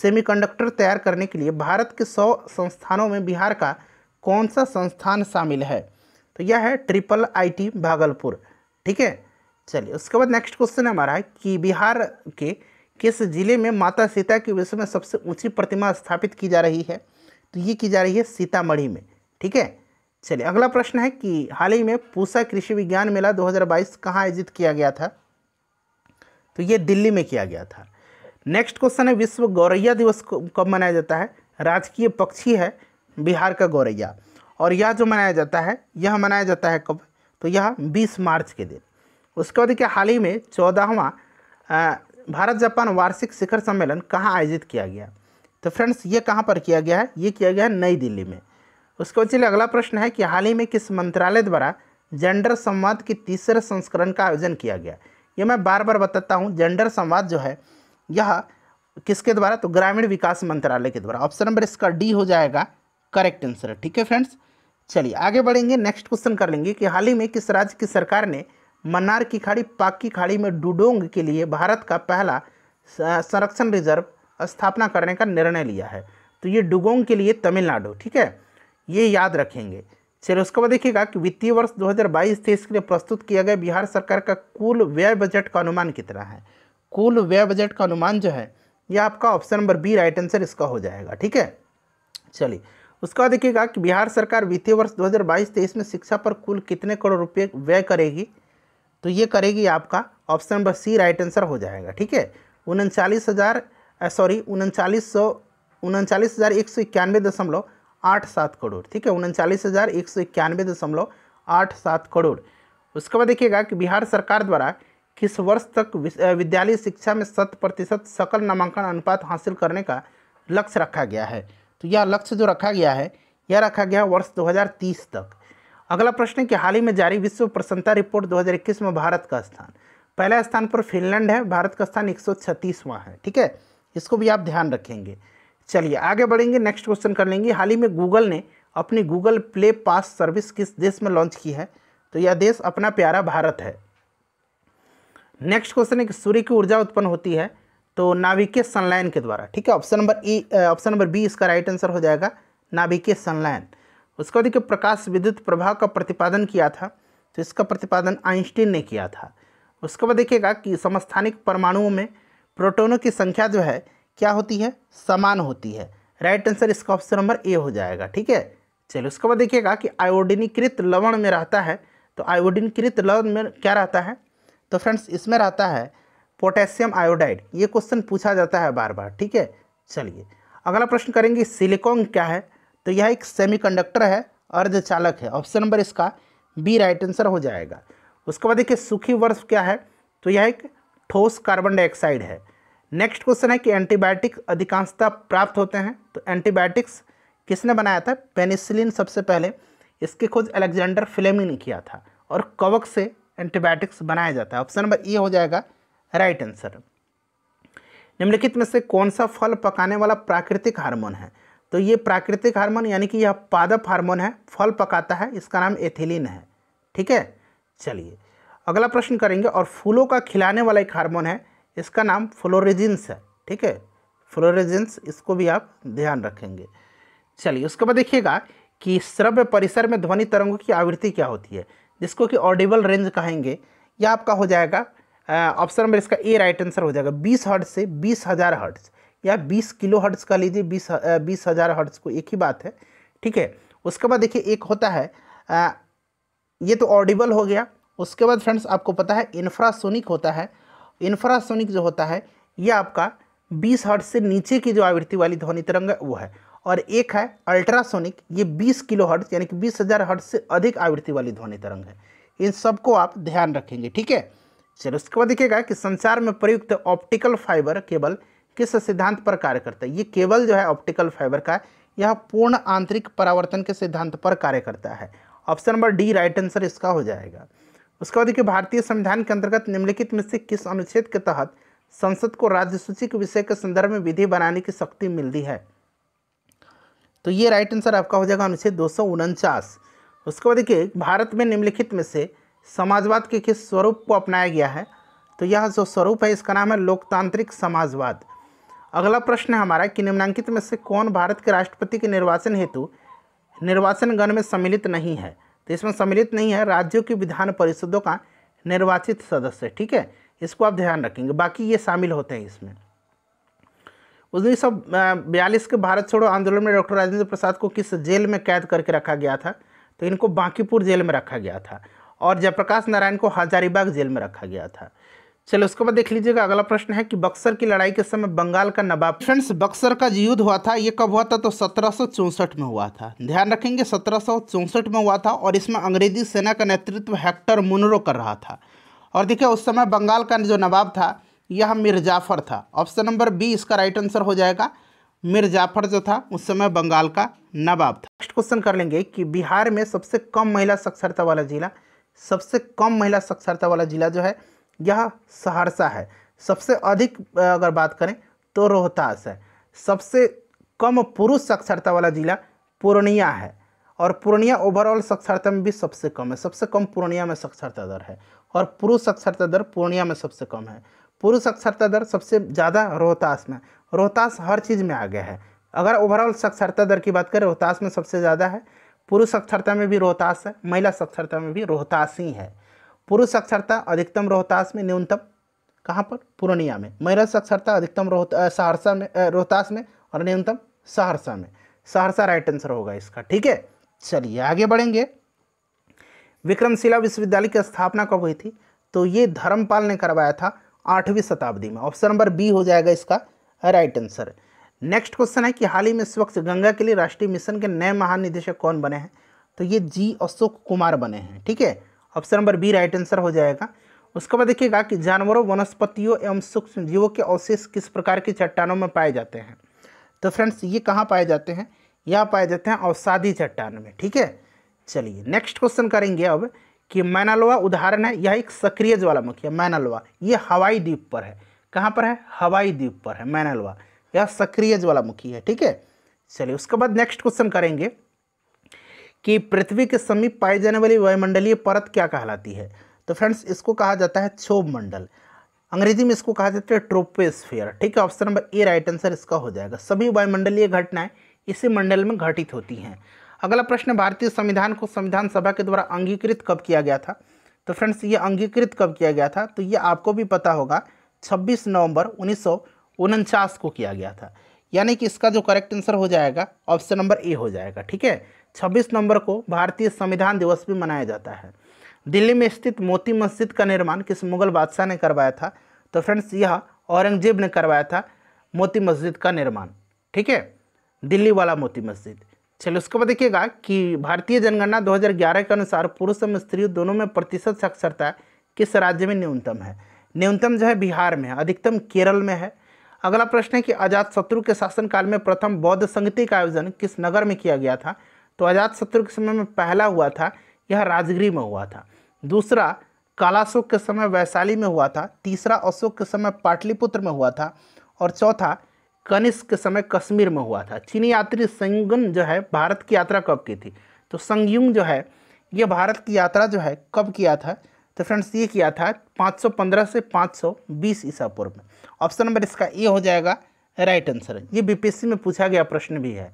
S1: सेमीकंडक्टर तैयार करने के लिए भारत के सौ संस्थानों में बिहार का कौन सा संस्थान शामिल है तो यह है ट्रिपल आईटी भागलपुर ठीक है चलिए उसके बाद नेक्स्ट क्वेश्चन हमारा है कि बिहार के किस जिले में माता सीता की विश्व में सबसे ऊंची प्रतिमा स्थापित की जा रही है तो ये की जा रही है सीतामढ़ी में ठीक है चलिए अगला प्रश्न है कि हाल ही में पूसा कृषि विज्ञान मेला 2022 कहाँ आयोजित किया गया था तो ये दिल्ली में किया गया था नेक्स्ट क्वेश्चन है विश्व गौरैया दिवस कब मनाया जाता है राजकीय पक्षी है बिहार का गौरैया और यह जो मनाया जाता है यह मनाया जाता है कब तो यह 20 मार्च के दिन उसके बाद क्या हाल ही में चौदहवा भारत जापान वार्षिक शिखर सम्मेलन कहाँ आयोजित किया गया तो फ्रेंड्स ये कहाँ पर किया गया है ये किया गया है नई दिल्ली में उसके बाद चलिए अगला प्रश्न है कि हाल ही में किस मंत्रालय द्वारा जेंडर संवाद के तीसरे संस्करण का आयोजन किया गया ये मैं बार बार बताता हूँ जेंडर संवाद जो है यह किसके द्वारा तो ग्रामीण विकास मंत्रालय के द्वारा ऑप्शन नंबर इसका डी हो जाएगा करेक्ट आंसर ठीक है फ्रेंड्स चलिए आगे बढ़ेंगे नेक्स्ट क्वेश्चन कर लेंगे कि हाल ही में किस राज्य की सरकार ने मन्नार की खाड़ी पाक की खाड़ी में डुडोंग के लिए भारत का पहला संरक्षण रिजर्व स्थापना करने का निर्णय लिया है तो ये डुगोंग के लिए तमिलनाडु ठीक है ये याद रखेंगे चलिए उसके बाद देखिएगा कि वित्तीय वर्ष 2022 हज़ार के लिए प्रस्तुत किया गया बिहार सरकार का कुल व्यय बजट का अनुमान कितना है कुल व्यय बजट का अनुमान जो है यह आपका option number B right answer इसका हो जाएगा ठीक है चलिए उसके बाद देखिएगा कि बिहार सरकार वित्तीय वर्ष 2022 हज़ार में शिक्षा पर कुल कितने करोड़ रुपये व्यय करेगी तो ये करेगी आपका option number C right answer हो जाएगा ठीक है उनचालीस हज़ार सॉरी उनचालीस सौ उनचालीस हज़ार एक सौ इक्यानवे दशमलव आठ सात करोड़ ठीक है उनचालीस हज़ार एक सौ इक्यानवे दशमलव आठ सात करोड़ उसके बाद देखिएगा कि बिहार सरकार द्वारा किस वर्ष तक विद्यालय शिक्षा में शत प्रतिशत सकल नामांकन अनुपात हासिल करने का लक्ष्य रखा गया है तो यह लक्ष्य जो रखा गया है यह रखा गया वर्ष दो तक अगला प्रश्न है कि हाल ही में जारी विश्व प्रसन्नता रिपोर्ट 2021 में भारत का स्थान पहला स्थान पर फिनलैंड है भारत का स्थान एक है ठीक है इसको भी आप ध्यान रखेंगे चलिए आगे बढ़ेंगे नेक्स्ट क्वेश्चन कर लेंगे हाल ही में गूगल ने अपनी गूगल प्ले पास सर्विस किस देश में लॉन्च की है तो यह देश अपना प्यारा भारत है नेक्स्ट क्वेश्चन है कि सूर्य की ऊर्जा उत्पन्न होती है तो नाभिकीय सनलाइन के द्वारा ठीक है option number E option number B इसका राइट आंसर हो जाएगा नाभिकीय सनलाइन उसके बाद देखिए प्रकाश विद्युत प्रभाव का प्रतिपादन किया था तो इसका प्रतिपादन आइंस्टीन ने किया था उसके बाद देखिएगा कि समस्थानिक परमाणुओं में प्रोटोनों की संख्या जो है क्या होती है समान होती है राइट आंसर इसका ऑप्शन नंबर ए हो जाएगा ठीक है चलिए उसके बाद देखिएगा कि आयोडिनीकृत लवण में रहता है तो आयोडीनकृत लवण में क्या रहता है तो फ्रेंड्स इसमें रहता है पोटेशियम आयोडाइड ये क्वेश्चन पूछा जाता है बार बार ठीक है चलिए अगला प्रश्न करेंगे सिलिकॉन क्या है तो यह एक सेमीकंडक्टर है अर्धचालक है ऑप्शन नंबर इसका बी राइट आंसर हो जाएगा उसके बाद देखिए सूखी वर्ष क्या है तो यह एक ठोस कार्बन डाइऑक्साइड है नेक्स्ट क्वेश्चन है कि एंटीबायोटिक अधिकांशता प्राप्त होते हैं तो एंटीबायोटिक्स किसने बनाया था पेनिसिलिन सबसे पहले इसकी खोज अलेक्जेंडर फ्लेमिंग ने किया था और कवक से एंटीबायोटिक्स बनाया जाता है ऑप्शन नंबर ए हो जाएगा राइट आंसर निम्नलिखित में से कौन सा फल पकाने वाला प्राकृतिक हार्मोन है तो ये प्राकृतिक हार्मोन यानी कि यह पादप हार्मोन है फल पकाता है इसका नाम एथिलीन है ठीक है चलिए अगला प्रश्न करेंगे और फूलों का खिलाने वाला एक हार्मोन है इसका नाम फ्लोरेजिन्स है ठीक है फ्लोरेजिन्स इसको भी आप ध्यान रखेंगे चलिए उसके बाद देखिएगा कि श्रव्य परिसर में ध्वनि तरंगों की आवृत्ति क्या होती है जिसको कि ऑडिबल रेंज कहेंगे यह आपका हो जाएगा ऑप्शन नंबर इसका ए राइट आंसर हो जाएगा बीस हर्ट से बीस हज़ार हर्ट्स या 20 किलो हर्ट्स का लीजिए 20 बीस हज़ार हर्ट्स को एक ही बात है ठीक है उसके बाद देखिए एक होता है आ, ये तो ऑडिबल हो गया उसके बाद फ्रेंड्स आपको पता है इन्फ्रासोनिक होता है इन्फ्रासोनिक जो होता है ये आपका 20 हर्ट्स से नीचे की जो आवृत्ति वाली ध्वनि तरंग है वो है और एक है अल्ट्रासोनिक ये बीस किलो हर्ट्स यानी कि बीस हज़ार हर्ट्स से अधिक आवृत्ति वाली ध्वनि तरंग है इन सबको आप ध्यान रखेंगे ठीक है चलो उसके बाद देखिएगा कि संसार में प्रयुक्त ऑप्टिकल फाइबर केवल किस सिद्धांत पर कार्य करता है ये केवल जो है ऑप्टिकल फाइबर का यह पूर्ण आंतरिक परावर्तन के सिद्धांत पर कार्य करता है option number D right answer इसका हो जाएगा उसके बाद देखिए भारतीय संविधान के अंतर्गत निम्नलिखित में से किस अनुच्छेद के तहत संसद को राज्य सूची के विषय के संदर्भ में विधि बनाने की शक्ति मिलती है तो ये राइट आंसर आपका हो जाएगा अनुच्छेद दो उसके बाद देखिए भारत में निम्नलिखित में से समाजवाद के किस स्वरूप को अपनाया गया है तो यह जो स्वरूप है इसका नाम है लोकतांत्रिक समाजवाद अगला प्रश्न है हमारा कि निम्नांकित में से कौन भारत के राष्ट्रपति के निर्वाचन हेतु निर्वाचन गण में सम्मिलित नहीं है तो इसमें सम्मिलित नहीं है राज्यों की विधान परिषदों का निर्वाचित सदस्य ठीक है इसको आप ध्यान रखेंगे बाकी ये शामिल होते हैं इसमें उन्नीस सौ बयालीस के भारत छोड़ो आंदोलन में डॉक्टर राजेंद्र प्रसाद को किस जेल में कैद करके रखा गया था तो इनको बांकीपुर जेल में रखा गया था और जयप्रकाश नारायण को हजारीबाग जेल में रखा गया था चलो उसके बाद देख लीजिएगा अगला प्रश्न है कि बक्सर की लड़ाई के समय बंगाल का नवाब फ्रेंड्स बक्सर का युद्ध हुआ था ये कब हुआ था तो सत्रह में हुआ था ध्यान रखेंगे सत्रह में हुआ था और इसमें अंग्रेजी सेना का नेतृत्व हेक्टर मुनरो कर रहा था और देखिए उस समय बंगाल का जो नवाब था यह मिर्जाफर था ऑप्शन नंबर बी इसका राइट आंसर हो जाएगा मिर्जाफर जो था उस समय बंगाल का नवाब था नेक्स्ट क्वेश्चन कर लेंगे कि बिहार में सबसे कम महिला साक्षरता वाला जिला सबसे कम महिला साक्षरता वाला जिला जो है यह सहरसा है सबसे अधिक अगर बात करें तो रोहतास है सबसे कम पुरुष साक्षरता वाला जिला पूर्णिया है और पूर्णिया ओवरऑल साक्षरता में भी सबसे कम है सबसे कम पूर्णिया में साक्षरता दर है और पुरुष साक्षरता दर पूर्णिया में सबसे कम है पुरुष साक्षरता दर सबसे ज़्यादा रोहतास में रोहतास हर चीज़ में आगे है अगर ओवरऑल साक्षरता दर की बात करें रोहतास में सबसे ज़्यादा है पुरुष साक्षरता में भी रोहतास है महिला साक्षरता में भी रोहतास ही है पुरुष साक्षरता अधिकतम रोहतास में न्यूनतम कहाँ पर पूर्णिया में महिला साक्षरता अधिकतम रोहता सहरसा में रोहतास में और न्यूनतम सहरसा में सहरसा राइट आंसर होगा इसका ठीक है चलिए आगे बढ़ेंगे विक्रमशिला विश्वविद्यालय की स्थापना कब हुई थी तो ये धर्मपाल ने करवाया था आठवीं शताब्दी में ऑप्शन नंबर बी हो जाएगा इसका राइट आंसर नेक्स्ट क्वेश्चन है कि हाल ही में इस वक्त गंगा के लिए राष्ट्रीय मिशन के नए महानिदेशक कौन बने हैं तो ये जी अशोक कुमार बने हैं ठीक है option number B right answer हो जाएगा उसके बाद देखिएगा कि जानवरों वनस्पतियों एवं सूक्ष्म जीवों के अवशेष किस प्रकार की चट्टानों में पाए जाते हैं तो फ्रेंड्स ये कहाँ पाए जाते हैं यह पाए जाते हैं औसादी चट्टान में ठीक है चलिए नेक्स्ट क्वेश्चन करेंगे अब कि मैनालोवा उदाहरण है यह एक सक्रिय ज्वालामुखी है मैनालोवा ये हवाई द्वीप पर है कहाँ पर है हवाई द्वीप पर है मैनालोवा यह सक्रिय ज्वालामुखी है ठीक है चलिए उसके बाद नेक्स्ट क्वेश्चन करेंगे कि पृथ्वी के समीप पाई जाने वाली वायुमंडलीय परत क्या कहलाती है तो फ्रेंड्स इसको कहा जाता है क्षोभ मंडल अंग्रेजी में इसको कहा जाता है ट्रोपोस्फियर ठीक है option number A right answer इसका हो जाएगा सभी वायुमंडलीय घटनाएं इसी मंडल में घटित होती हैं अगला प्रश्न भारतीय संविधान को संविधान सभा के द्वारा अंगीकृत कब किया गया था तो फ्रेंड्स ये अंगीकृत कब किया गया था तो ये आपको भी पता होगा 26 नवंबर उन्नीस को किया गया था यानी कि इसका जो करेक्ट आंसर हो जाएगा ऑप्शन नंबर ए हो जाएगा ठीक है छब्बीस नवंबर को भारतीय संविधान दिवस भी मनाया जाता है दिल्ली में स्थित मोती मस्जिद का निर्माण किस मुगल बादशाह ने करवाया था तो फ्रेंड्स यह औरंगजेब ने करवाया था मोती मस्जिद का निर्माण ठीक है दिल्ली वाला मोती मस्जिद चलिए उसके बाद देखिएगा कि भारतीय जनगणना 2011 के अनुसार पुरुष एवं स्त्री दोनों में प्रतिशत साक्षरता किस राज्य में न्यूनतम है न्यूनतम जो है बिहार में है अधिकतम केरल में है अगला प्रश्न है कि अजात शत्रु के शासनकाल में प्रथम बौद्ध संगति का आयोजन किस नगर में किया गया था तो आजाद शत्रु के समय में पहला हुआ था यह राजगिरी में हुआ था दूसरा कालाशोक के समय वैशाली में हुआ था तीसरा अशोक के समय पाटलिपुत्र में हुआ था और चौथा कनिष्क के समय कश्मीर में हुआ था चीनी यात्री संयुगन जो है भारत की यात्रा कब की थी तो संगयुंग जो है यह भारत की यात्रा जो है कब किया था तो फ्रेंड्स ये किया था 515 से 520 ईसा पूर्व में ऑप्शन नंबर इसका ए हो जाएगा राइट आंसर ये बीपीएससी में पूछा गया प्रश्न भी है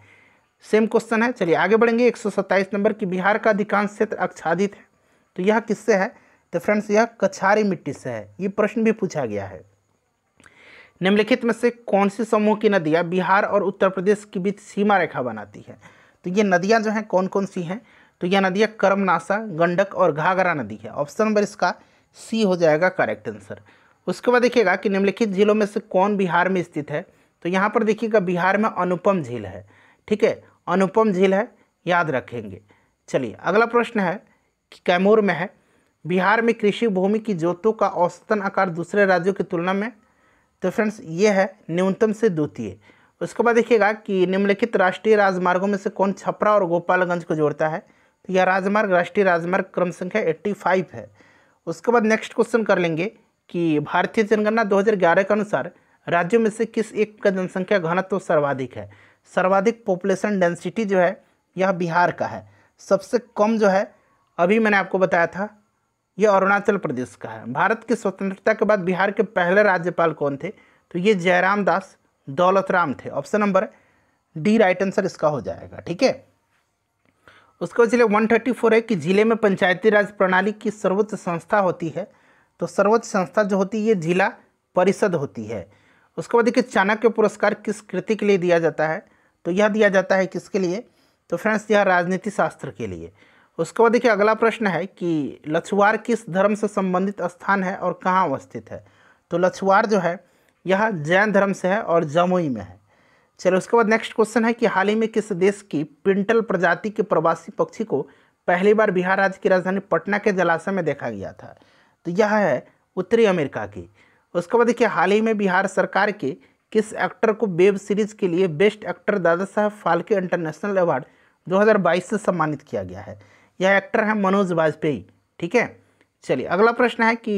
S1: सेम क्वेश्चन है चलिए आगे बढ़ेंगे एक नंबर की बिहार का अधिकांश क्षेत्र आच्छादित है तो यह किससे है तो फ्रेंड्स यह कछारी मिट्टी से है ये प्रश्न भी पूछा गया है निम्नलिखित में से कौन सी समूह की नदियाँ बिहार और उत्तर प्रदेश के बीच सीमा रेखा बनाती है तो ये नदियाँ जो हैं कौन कौन सी हैं तो यह नदियाँ कर्मनाशा गंडक और घाघरा नदी है ऑप्शन नंबर इसका सी हो जाएगा करेक्ट आंसर उसके बाद देखिएगा कि निम्नलिखित झीलों में से कौन बिहार में स्थित है तो यहाँ पर देखिएगा बिहार में अनुपम झील है ठीक है अनुपम झील है याद रखेंगे चलिए अगला प्रश्न है कि कैमूर में है बिहार में कृषि भूमि की जोतों का औसतन आकार दूसरे राज्यों की तुलना में तो फ्रेंड्स ये है न्यूनतम से द्वितीय उसके बाद देखिएगा कि निम्नलिखित राष्ट्रीय राजमार्गों में से कौन छपरा और गोपालगंज को जोड़ता है तो यह राजमार्ग राष्ट्रीय राजमार्ग क्रम संख्या फाइव है उसके बाद नेक्स्ट क्वेश्चन कर लेंगे कि भारतीय जनगणना 2011 के अनुसार राज्यों में से किस एक का जनसंख्या घनत्व तो सर्वाधिक है सर्वाधिक पॉपुलेशन डेंसिटी जो है यह बिहार का है सबसे कम जो है अभी मैंने आपको बताया था यह अरुणाचल प्रदेश का है भारत की स्वतंत्रता के बाद बिहार के पहले राज्यपाल कौन थे तो ये जयराम दास दौलत राम थे option number D right answer इसका हो जाएगा ठीक है उसके बाद जिले वन थर्टी फोर है कि जिले में पंचायती राज प्रणाली की सर्वोच्च संस्था होती है तो सर्वोच्च संस्था जो होती है ये जिला परिषद होती है उसके बाद देखिए चाणक्य पुरस्कार किस कृति के लिए दिया जाता है तो यह दिया जाता है किसके लिए तो फ्रेंड्स यह राजनीति शास्त्र के लिए उसके बाद देखिए अगला प्रश्न है कि लछुआर किस धर्म से संबंधित स्थान है और कहाँ अवस्थित है तो लछुआर जो है यह जैन धर्म से है और जमुई में है चलो उसके बाद नेक्स्ट क्वेश्चन है कि हाल ही में किस देश की पिंटल प्रजाति के प्रवासी पक्षी को पहली बार बिहार राज्य की राजधानी पटना के जलाशय में देखा गया था तो यह है उत्तरी अमेरिका की उसके बाद देखिए हाल ही में बिहार सरकार के किस एक्टर को वेब सीरीज के लिए बेस्ट एक्टर दादा साहब फाल्के इंटरनेशनल अवार्ड 2022 से सम्मानित किया गया है यह एक्टर है मनोज वाजपेयी ठीक है चलिए अगला प्रश्न है कि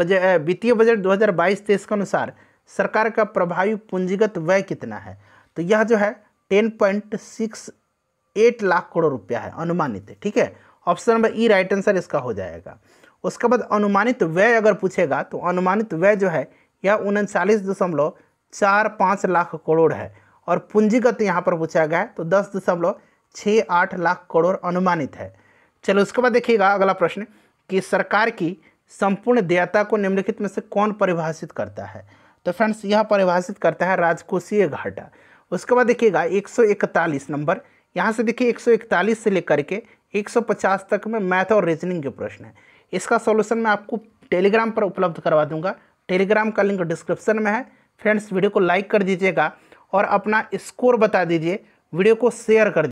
S1: बजट वित्तीय बजट 2022-23 के अनुसार सरकार का प्रभावी पूंजीगत व्यय कितना है तो यह जो है 10.68 लाख करोड़ रुपया है अनुमानित है ठीक है option number E right answer इसका हो जाएगा उसके बाद अनुमानित व्यय अगर पूछेगा तो अनुमानित व्यय जो है यह उनचालीस दशमलव चार पाँच लाख करोड़ है और पूंजीगत यहाँ पर पूछा गया है तो दस दशमलव छः आठ लाख करोड़ अनुमानित है चलो उसके बाद देखिएगा अगला प्रश्न कि सरकार की संपूर्ण देयता को निम्नलिखित में से कौन परिभाषित करता है तो फ्रेंड्स यह परिभाषित करता है राजकोषीय घाटा उसके बाद देखिएगा 141 नंबर यहाँ से देखिए 141 से लेकर के 150 तक में मैथ और रीजनिंग के प्रश्न है इसका सॉल्यूशन मैं आपको टेलीग्राम पर उपलब्ध करवा दूंगा टेलीग्राम का लिंक डिस्क्रिप्शन में है फ्रेंड्स वीडियो को लाइक कर दीजिएगा और अपना स्कोर बता दीजिए वीडियो को शेयर कर